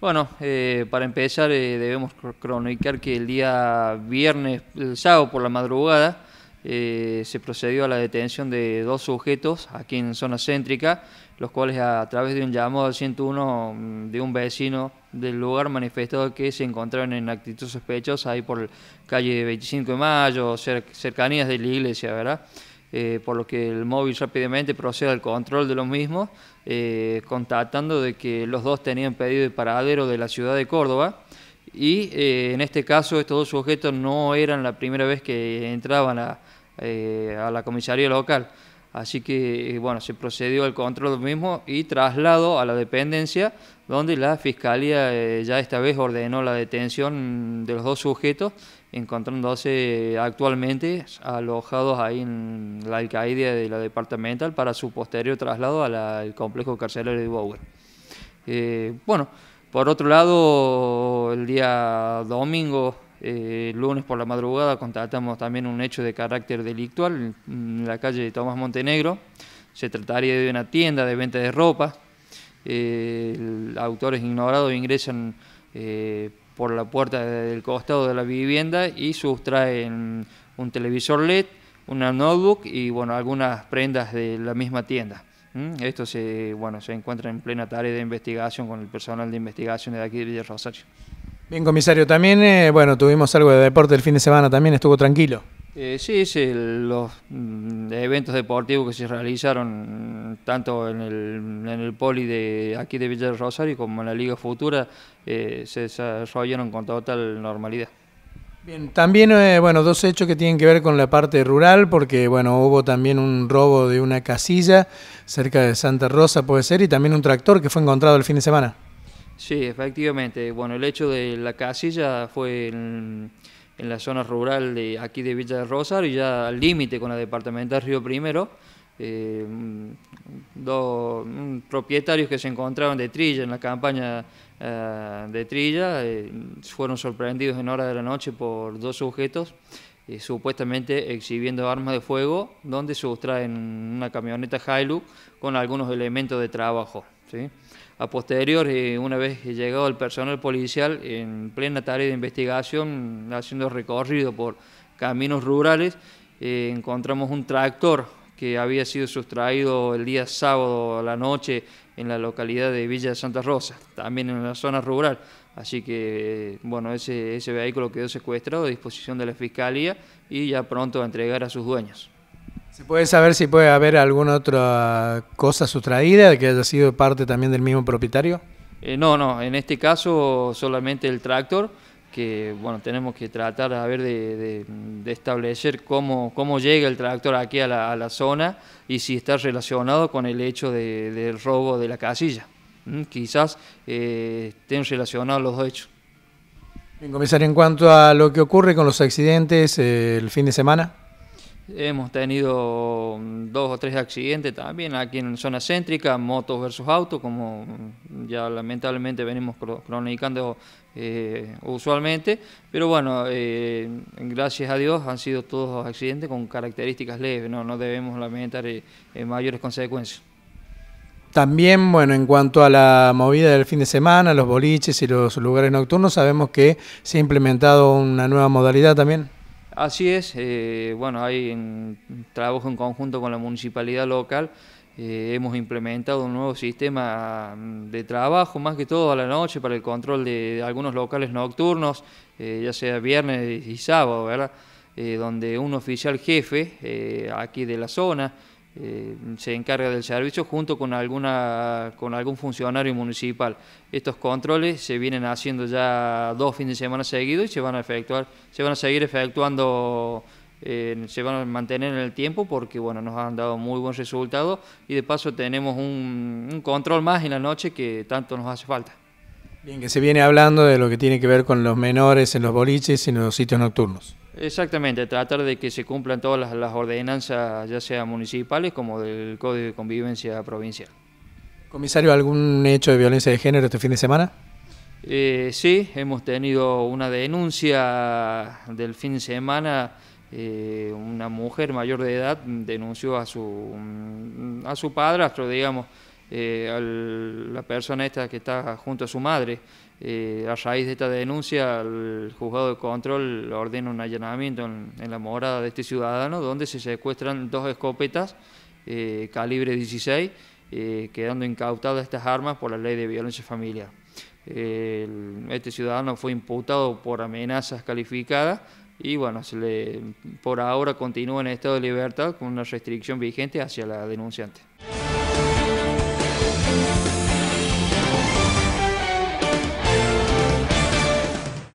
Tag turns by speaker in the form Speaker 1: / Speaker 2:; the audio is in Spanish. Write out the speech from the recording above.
Speaker 1: Bueno, eh, para empezar eh, debemos cronicar que el día viernes, el sábado por la madrugada, eh, se procedió a la detención de dos sujetos aquí en zona céntrica, los cuales a través de un llamado al 101 mm, de un vecino del lugar manifestó que se encontraron en actitud sospechosa ahí por calle 25 de Mayo, cercanías de la iglesia, ¿verdad? Eh, por lo que el móvil rápidamente procede al control de los mismos, eh, constatando de que los dos tenían pedido de paradero de la ciudad de Córdoba y eh, en este caso estos dos sujetos no eran la primera vez que entraban a, eh, la comisaría local. Así que, bueno, se procedió al control de los mismo y traslado a la dependencia, donde la fiscalía ya esta vez ordenó la detención de los dos sujetos encontrándose actualmente alojados ahí en la alcaldía de la departamental para su posterior traslado al complejo carcelario de Bower. Eh, bueno, por otro lado, el día domingo, eh, lunes por la madrugada, contratamos también un hecho de carácter delictual en la calle de Tomás Montenegro. Se trataría de una tienda de venta de ropa. Eh, autores ignorados ingresan por la puerta del costado de la vivienda y sustraen un televisor LED, una notebook y bueno, algunas prendas de la misma tienda. ¿Mm? Esto se, bueno, se encuentra en plena tarea de investigación con el personal de investigación de aquí de Villa Rosario.
Speaker 2: Bien, comisario, también eh, bueno, tuvimos algo de deporte el fin de semana, también estuvo tranquilo.
Speaker 1: Eh, sí, sí, los mm, eventos deportivos que se realizaron mm, tanto en el, en el poli de aquí de Villa del Rosario como en la Liga Futura eh, se desarrollaron con total normalidad.
Speaker 2: Bien, también, eh, bueno, dos hechos que tienen que ver con la parte rural, porque, bueno, hubo también un robo de una casilla cerca de Santa Rosa, puede ser, y también un tractor que fue encontrado el fin de semana. Sí,
Speaker 1: efectivamente. Bueno, el hecho de la casilla fue en la zona rural de aquí de Villa de Rosario, ya al límite con la departamental Río Primero, eh, dos propietarios que se encontraban de Trilla en la campaña eh, de Trilla, eh, fueron sorprendidos en hora de la noche por dos sujetos eh, supuestamente exhibiendo armas de fuego, donde se sustraen una camioneta Hilux con algunos elementos de trabajo. A posterior, eh, una vez llegado el personal policial en plena tarea de investigación, haciendo recorrido por caminos rurales, eh, encontramos un tractor que había sido sustraído el día sábado a la noche en la localidad de Villa de Santa Rosa, también en la zona rural. Así que, bueno, ese, ese vehículo quedó secuestrado a disposición de la Fiscalía y ya pronto a entregar a sus dueños.
Speaker 2: ¿Se puede saber si puede haber alguna otra cosa sustraída que haya sido parte también del mismo propietario?
Speaker 1: Eh, no, no, en este caso solamente el tractor que bueno, tenemos que tratar a ver de, establecer cómo, cómo, llega el tractor aquí a la, zona y si está relacionado con el hecho del robo de la casilla. ¿Mm? Quizás eh, estén relacionados los dos hechos.
Speaker 2: Bien, comisario, en cuanto a lo que ocurre con los accidentes eh, el fin de semana.
Speaker 1: Hemos tenido mm, dos o tres accidentes también aquí en zona céntrica, motos versus autos, como mm, ya lamentablemente venimos cronicando eh, usualmente. Pero bueno, eh, gracias a Dios han sido todos accidentes con características leves, no, debemos lamentar eh, mayores consecuencias.
Speaker 2: También, bueno, en cuanto a la movida del fin de semana, los boliches y los lugares nocturnos, sabemos que se ha implementado una nueva modalidad también.
Speaker 1: Así es, eh, bueno, hay en trabajo en conjunto con la municipalidad local. Eh, hemos implementado un nuevo sistema mm, de trabajo, más que todo a la noche, para el control de algunos locales nocturnos, eh, ya sea viernes y sábado, ¿verdad? donde un oficial jefe aquí de la zona eh, se encarga del servicio junto con, alguna, con algún funcionario municipal. Estos controles se vienen haciendo ya dos fines de semana seguidos y se van a efectuar, se van a seguir efectuando, eh, se van a mantener en el tiempo porque bueno, nos han dado muy buen resultado y de paso tenemos un, un control más en la noche que tanto nos hace falta. Bien,
Speaker 2: que se viene hablando de lo que tiene que ver con los menores en los boliches y en los sitios nocturnos.
Speaker 1: Exactamente, tratar de que se cumplan todas las, ordenanzas, ya sea municipales como del Código de Convivencia Provincial.
Speaker 2: Comisario, ¿algún hecho de violencia de género este fin de semana?
Speaker 1: Eh, sí, hemos tenido una denuncia del fin de semana. Eh, una mujer mayor de edad denunció a su, a su padrastro, digamos, eh, a la persona esta que está junto a su madre. Eh, a raíz de esta denuncia, el juzgado de control ordena un allanamiento en, la morada de este ciudadano, donde se secuestran dos escopetas eh, calibre 16, eh, quedando incautadas estas armas por la ley de violencia familiar. este ciudadano fue imputado por amenazas calificadas y bueno, se le, por ahora continúa en estado de libertad con una restricción vigente hacia la denunciante.